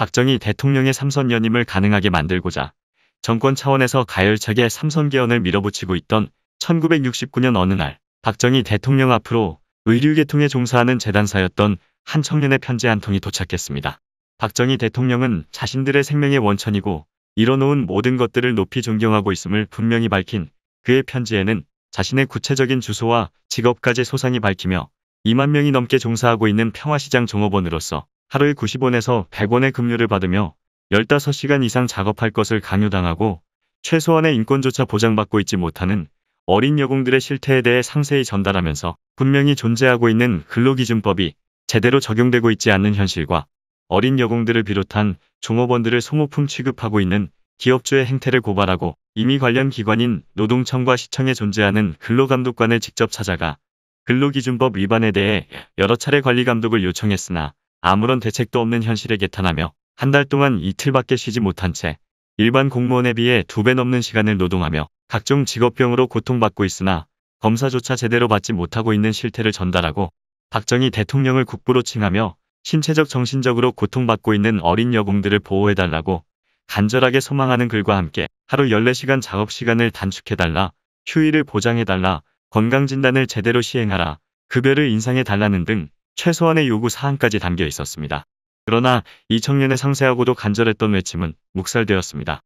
박정희 대통령의 삼선 연임을 가능하게 만들고자 정권 차원에서 가열차게 삼선 개헌을 밀어붙이고 있던 1969년 어느 날 박정희 대통령 앞으로 의류계통에 종사하는 재단사였던 한 청년의 편지 한 통이 도착했습니다. 박정희 대통령은 자신들의 생명의 원천이고 이뤄놓은 모든 것들을 높이 존경하고 있음을 분명히 밝힌 그의 편지에는 자신의 구체적인 주소와 직업까지 소상히 밝히며 2만 명이 넘게 종사하고 있는 평화시장 종업원으로서 하루에 90원에서 100원의 급료를 받으며 15시간 이상 작업할 것을 강요당하고 최소한의 인권조차 보장받고 있지 못하는 어린 여공들의 실태에 대해 상세히 전달하면서 분명히 존재하고 있는 근로기준법이 제대로 적용되고 있지 않는 현실과 어린 여공들을 비롯한 종업원들을 소모품 취급하고 있는 기업주의 행태를 고발하고 이미 관련 기관인 노동청과 시청에 존재하는 근로감독관을 직접 찾아가 근로기준법 위반에 대해 여러 차례 관리감독을 요청했으나 아무런 대책도 없는 현실에 개탄하며 한 달 동안 이틀밖에 쉬지 못한 채 일반 공무원에 비해 두 배 넘는 시간을 노동하며 각종 직업병으로 고통받고 있으나 검사조차 제대로 받지 못하고 있는 실태를 전달하고 박정희 대통령을 국부로 칭하며 신체적 정신적으로 고통받고 있는 어린 여공들을 보호해달라고 간절하게 소망하는 글과 함께 하루 14시간 작업시간을 단축해달라, 휴일을 보장해달라, 건강진단을 제대로 시행하라, 급여를 인상해달라는 등 최소한의 요구사항까지 담겨 있었습니다. 그러나 이 청년의 상세하고도 간절했던 외침은 묵살되었습니다.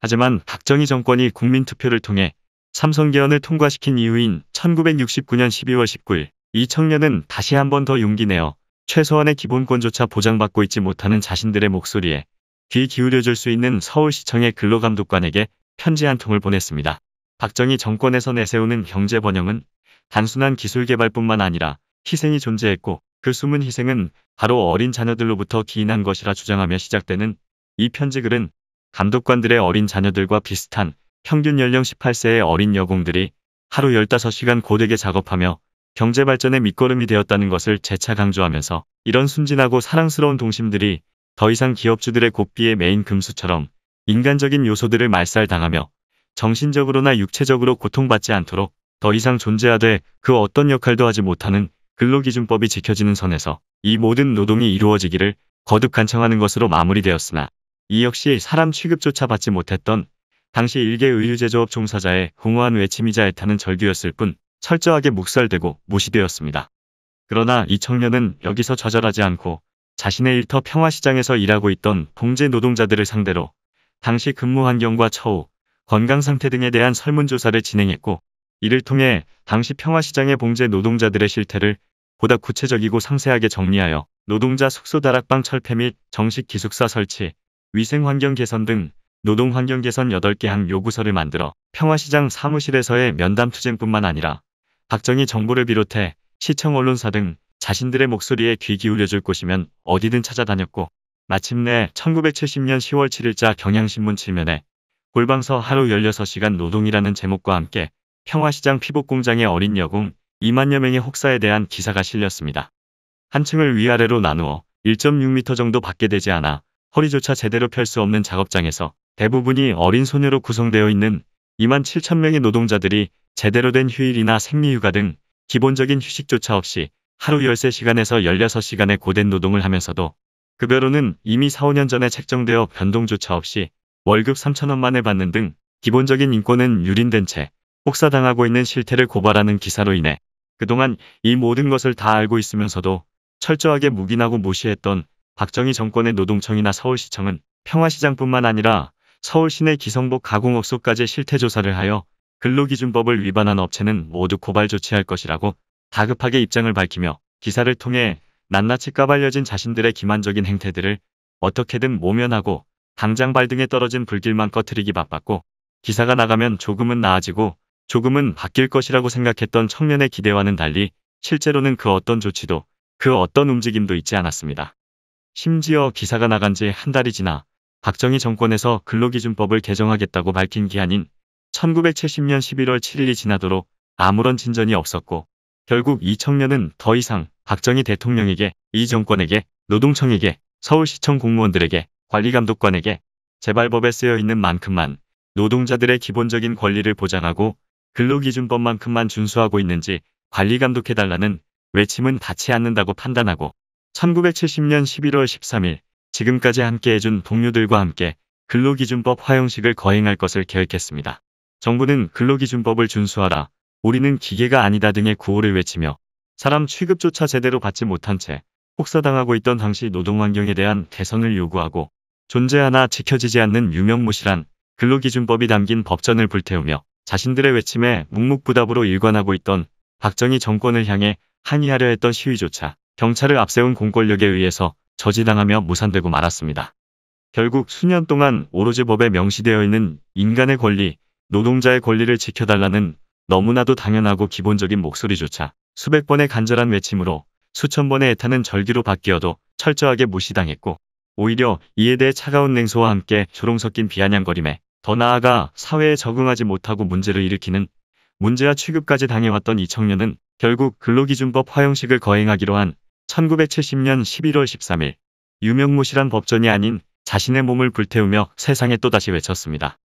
하지만 박정희 정권이 국민투표를 통해 삼성계헌을 통과시킨 이후인 1969년 12월 19일 이 청년은 다시 한번 더 용기 내어 최소한의 기본권조차 보장받고 있지 못하는 자신들의 목소리에 귀 기울여줄 수 있는 서울시청의 근로감독관에게 편지 한 통을 보냈습니다. 박정희 정권에서 내세우는 경제 번영은 단순한 기술 개발뿐만 아니라 희생이 존재했고 그 숨은 희생은 바로 어린 자녀들로부터 기인한 것이라 주장하며 시작되는 이 편지 글은 감독관들의 어린 자녀들과 비슷한 평균 연령 18세의 어린 여공들이 하루 15시간 고되게 작업하며 경제 발전의 밑거름이 되었다는 것을 재차 강조하면서 이런 순진하고 사랑스러운 동심들이 더 이상 기업주들의 고삐의 메인 금수처럼 인간적인 요소들을 말살당하며 정신적으로나 육체적으로 고통받지 않도록 더 이상 존재하되 그 어떤 역할도 하지 못하는 근로기준법이 지켜지는 선에서 이 모든 노동이 이루어지기를 거듭 간청하는 것으로 마무리되었으나 이 역시 사람 취급조차 받지 못했던 당시 일개 의류제조업 종사자의 공허한 외침이자 애타는 절규였을 뿐 철저하게 묵살되고 무시되었습니다. 그러나 이 청년은 여기서 좌절하지 않고 자신의 일터 평화시장에서 일하고 있던 봉제 노동자들을 상대로 당시 근무 환경과 처우, 건강 상태 등에 대한 설문조사를 진행했고 이를 통해 당시 평화시장의 봉제 노동자들의 실태를 보다 구체적이고 상세하게 정리하여 노동자 숙소 다락방 철폐 및 정식 기숙사 설치, 위생환경 개선 등 노동환경 개선 8개 항 요구서를 만들어 평화시장 사무실에서의 면담 투쟁뿐만 아니라 박정희 정부를 비롯해 시청 언론사 등 자신들의 목소리에 귀 기울여줄 곳이면 어디든 찾아다녔고 마침내 1970년 10월 7일자 경향신문 7면에 골방서 하루 16시간 노동이라는 제목과 함께 평화시장 피복공장의 어린 여공 2만여 명의 혹사에 대한 기사가 실렸습니다. 한 층을 위아래로 나누어 1.6m 정도 밖에 되지 않아 허리조차 제대로 펼 수 없는 작업장에서 대부분이 어린 소녀로 구성되어 있는 2만 7천 명의 노동자들이 제대로 된 휴일이나 생리휴가 등 기본적인 휴식조차 없이 하루 13시간에서 16시간의 고된 노동을 하면서도 급여로는 이미 4, 5년 전에 책정되어 변동조차 없이 월급 3천원만에 받는 등 기본적인 인권은 유린된 채 혹사당하고 있는 실태를 고발하는 기사로 인해 그동안 이 모든 것을 다 알고 있으면서도 철저하게 묵인하고 무시했던 박정희 정권의 노동청이나 서울시청은 평화시장뿐만 아니라 서울시내 기성복 가공업소까지 실태조사를 하여 근로기준법을 위반한 업체는 모두 고발 조치할 것이라고 다급하게 입장을 밝히며 기사를 통해 낱낱이 까발려진 자신들의 기만적인 행태들을 어떻게든 모면하고 당장 발등에 떨어진 불길만 꺼트리기 바빴고 기사가 나가면 조금은 나아지고 조금은 바뀔 것이라고 생각했던 청년의 기대와는 달리 실제로는 그 어떤 조치도 그 어떤 움직임도 있지 않았습니다. 심지어 기사가 나간 지 한 달이 지나 박정희 정권에서 근로기준법을 개정하겠다고 밝힌 기한인 1970년 11월 7일이 지나도록 아무런 진전이 없었고 결국 이 청년은 더 이상 박정희 대통령에게 이 정권에게 노동청에게 서울시청 공무원들에게 관리감독관에게 재발법에 쓰여있는 만큼만 노동자들의 기본적인 권리를 보장하고 근로기준법만큼만 준수하고 있는지 관리감독해달라는 외침은 닿지 않는다고 판단하고 1970년 11월 13일 지금까지 함께해준 동료들과 함께 근로기준법 화용식을 거행할 것을 계획했습니다. 정부는 근로기준법을 준수하라, 우리는 기계가 아니다 등의 구호를 외치며 사람 취급조차 제대로 받지 못한 채 혹사당하고 있던 당시 노동환경에 대한 개선을 요구하고 존재하나 지켜지지 않는 유명무실한 근로기준법이 담긴 법전을 불태우며 자신들의 외침에 묵묵부답으로 일관하고 있던 박정희 정권을 향해 한의하려 했던 시위조차 경찰을 앞세운 공권력에 의해서 저지당하며 무산되고 말았습니다. 결국 수년 동안 오로지 법에 명시되어 있는 인간의 권리, 노동자의 권리를 지켜달라는 너무나도 당연하고 기본적인 목소리조차 수백 번의 간절한 외침으로 수천 번의 애타는 절기로 바뀌어도 철저하게 무시당했고 오히려 이에 대해 차가운 냉소와 함께 조롱 섞인 비아냥거림에 더 나아가 사회에 적응하지 못하고 문제를 일으키는 문제와 취급까지 당해왔던 이 청년은 결국 근로기준법 화형식을 거행하기로 한 1970년 11월 13일 유명무실한 법전이 아닌 자신의 몸을 불태우며 세상에 또다시 외쳤습니다.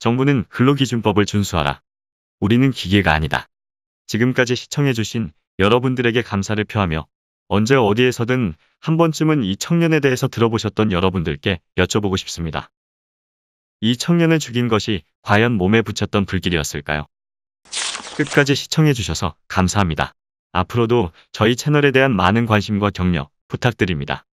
정부는 근로기준법을 준수하라. 우리는 기계가 아니다. 지금까지 시청해주신 여러분들에게 감사를 표하며 언제 어디에서든 한 번쯤은 이 청년에 대해서 들어보셨던 여러분들께 여쭤보고 싶습니다. 이 청년을 죽인 것이 과연 몸에 붙였던 불길이었을까요? 끝까지 시청해주셔서 감사합니다. 앞으로도 저희 채널에 대한 많은 관심과 격려 부탁드립니다.